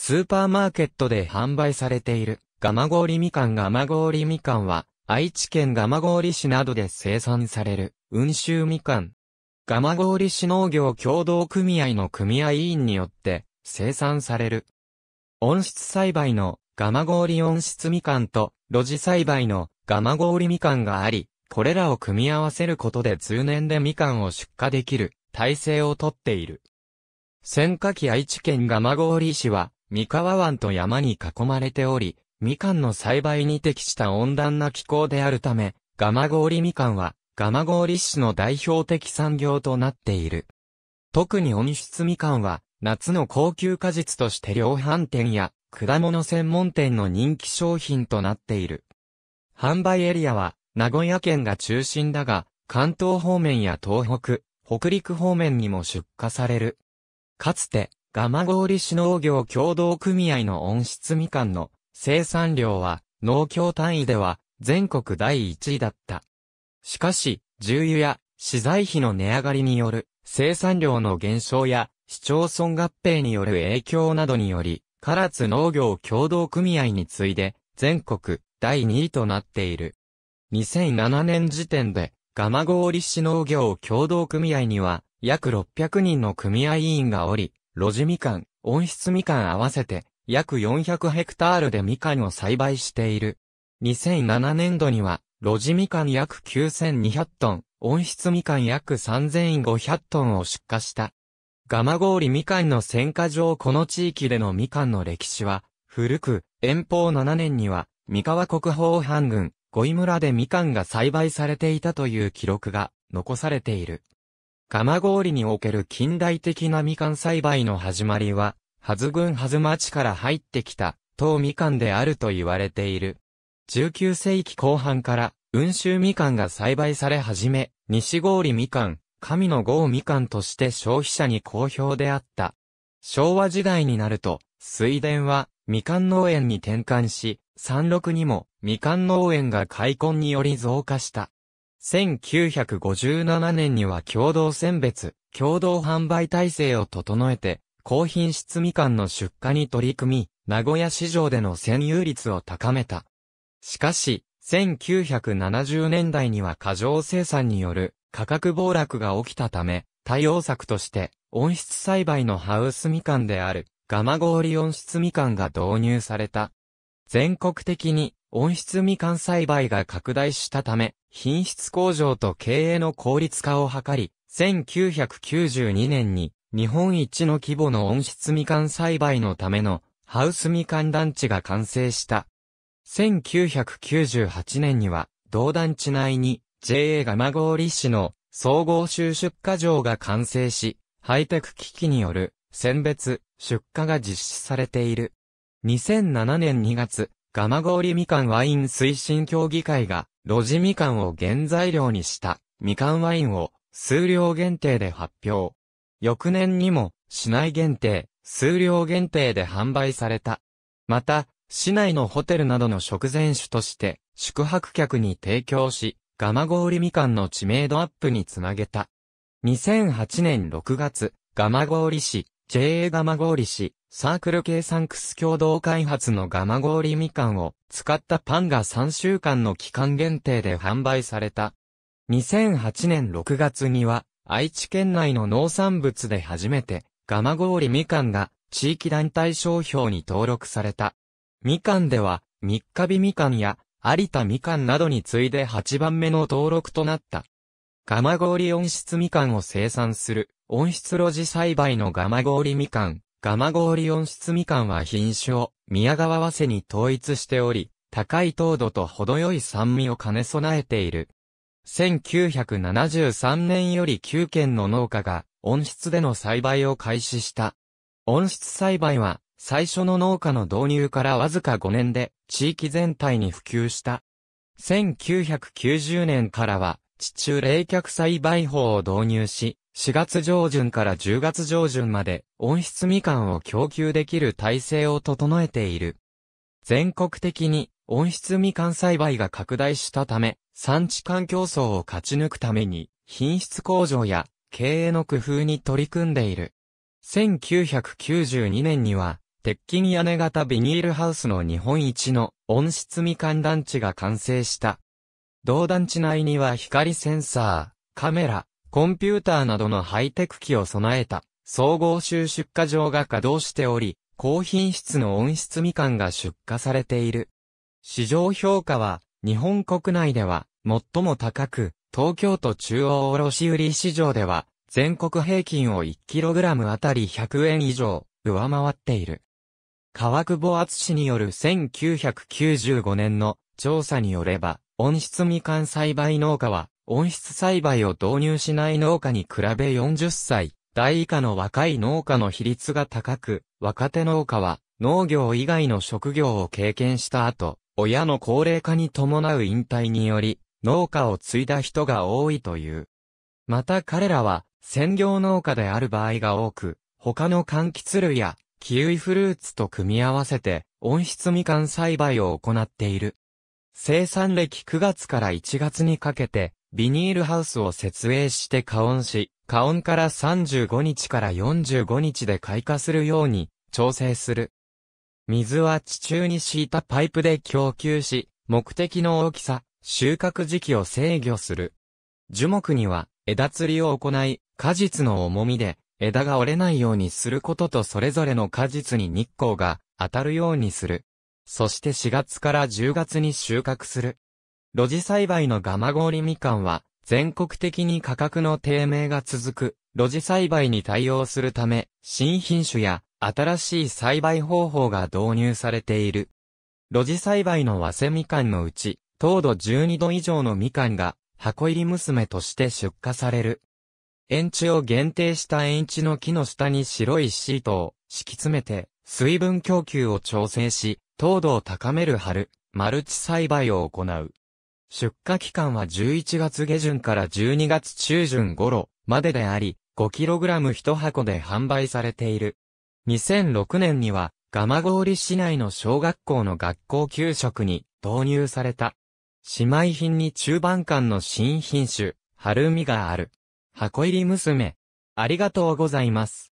スーパーマーケットで販売されている、蒲ン。みかん蒲リみかんは、愛知県蒲郡市などで生産される、温州みかん。蒲郡市農業協同組合の組合委員によって、生産される。温室栽培の、蒲リ温室みかんと、露地栽培の、蒲リみかんがあり、これらを組み合わせることで通年でみかんを出荷できる、体制をとっている。戦火期愛知県蒲郡市は、三河湾と山に囲まれており、みかんの栽培に適した温暖な気候であるため、蒲郡みかんは、蒲郡市の代表的産業となっている。特に温室みかんは、夏の高級果実として量販店や、果物専門店の人気商品となっている。販売エリアは、名古屋県が中心だが、関東方面や東北、北陸方面にも出荷される。かつて、ーリ市農業協同組合の温室みかんの生産量は農協単位では全国第1位だった。しかし、重油や資材費の値上がりによる生産量の減少や市町村合併による影響などにより、唐津農業協同組合に次いで全国第2位となっている。2007年時点で、ーリ市農業協同組合には約600人の組合員がおり、露地みかん、温室みかん合わせて約400ヘクタールでみかんを栽培している。2007年度には、露地みかん約9200トン、温室みかん約3500トンを出荷した。ガマゴーリみかんの選果場この地域でのみかんの歴史は、古く、遠方7年には、三河国宝藩軍、五井村でみかんが栽培されていたという記録が残されている。鎌氷における近代的なみかん栽培の始まりは、はず郡はず町から入ってきた、当みかんであると言われている。19世紀後半から、温州みかんが栽培され始め、西氷みかん、神の郷みかんとして消費者に好評であった。昭和時代になると、水田は、みかん農園に転換し、山麓にも、みかん農園が開墾により増加した。1957年には共同選別、共同販売体制を整えて、高品質みかんの出荷に取り組み、名古屋市場での占有率を高めた。しかし、1970年代には過剰生産による価格暴落が起きたため、対応策として温室栽培のハウスみかんであるガマゴーリ温室みかんが導入された。全国的に温室みかん栽培が拡大したため、品質向上と経営の効率化を図り、1992年に日本一の規模の温室みかん栽培のためのハウスみかん団地が完成した。1998年には同団地内に JA 蒲郡市の総合収出荷場が完成し、ハイテク機器による選別、出荷が実施されている。2007年2月、蒲郡みかんワイン推進協議会が路地みかんを原材料にしたみかんワインを数量限定で発表。翌年にも市内限定、数量限定で販売された。また、市内のホテルなどの食前酒として宿泊客に提供し、ガマゴリみかんの知名度アップにつなげた。2008年6月、ガマゴリ市、JA ガマゴリ市、サークル系サンクス共同開発のガマゴーリみかんを使ったパンが3週間の期間限定で販売された。2008年6月には愛知県内の農産物で初めてガマゴーリみかんが地域団体商標に登録された。みかんでは三日日みかんや有田みかんなどに次いで8番目の登録となった。ガマゴーリ温室みかんを生産する温室路地栽培のガマゴーリみかん。ガマゴーリ温室みかんは品種を宮川和瀬に統一しており、高い糖度と程よい酸味を兼ね備えている。1973年より9軒の農家が温室での栽培を開始した。温室栽培は最初の農家の導入からわずか5年で地域全体に普及した。1990年からは地中冷却栽培法を導入し、4月上旬から10月上旬まで温室みかんを供給できる体制を整えている。全国的に温室みかん栽培が拡大したため、産地間競争を勝ち抜くために、品質向上や経営の工夫に取り組んでいる。1992年には、鉄筋屋根型ビニールハウスの日本一の温室みかん団地が完成した。同団地内には光センサー、カメラ、コンピューターなどのハイテク機を備えた総合収出荷場が稼働しており、高品質の温室みかんが出荷されている。市場評価は日本国内では最も高く、東京都中央卸売市場では全国平均を 1kg あたり100円以上上回っている。川久保厚氏による1995年の調査によれば、温室みかん栽培農家は、温室栽培を導入しない農家に比べ40歳、代以下の若い農家の比率が高く、若手農家は、農業以外の職業を経験した後、親の高齢化に伴う引退により、農家を継いだ人が多いという。また彼らは、専業農家である場合が多く、他の柑橘類や、キウイフルーツと組み合わせて、温室みかん栽培を行っている。生産歴9月から1月にかけて、ビニールハウスを設営して加温し、加温から35日から45日で開花するように調整する。水は地中に敷いたパイプで供給し、目的の大きさ、収穫時期を制御する。樹木には枝釣りを行い、果実の重みで枝が折れないようにすることとそれぞれの果実に日光が当たるようにする。そして4月から10月に収穫する。露地栽培のガマゴリみかんは、全国的に価格の低迷が続く、露地栽培に対応するため、新品種や新しい栽培方法が導入されている。露地栽培の和セみかんのうち、糖度12度以上のみかんが、箱入り娘として出荷される。園地を限定した園地の木の下に白いシートを敷き詰めて、水分供給を調整し、糖度を高める春、マルチ栽培を行う。出荷期間は11月下旬から12月中旬頃までであり、5kg1 箱で販売されている。2006年には、蒲郡市内の小学校の学校給食に導入された。姉妹品に中盤間の新品種、春みがある。箱入り娘。ありがとうございます。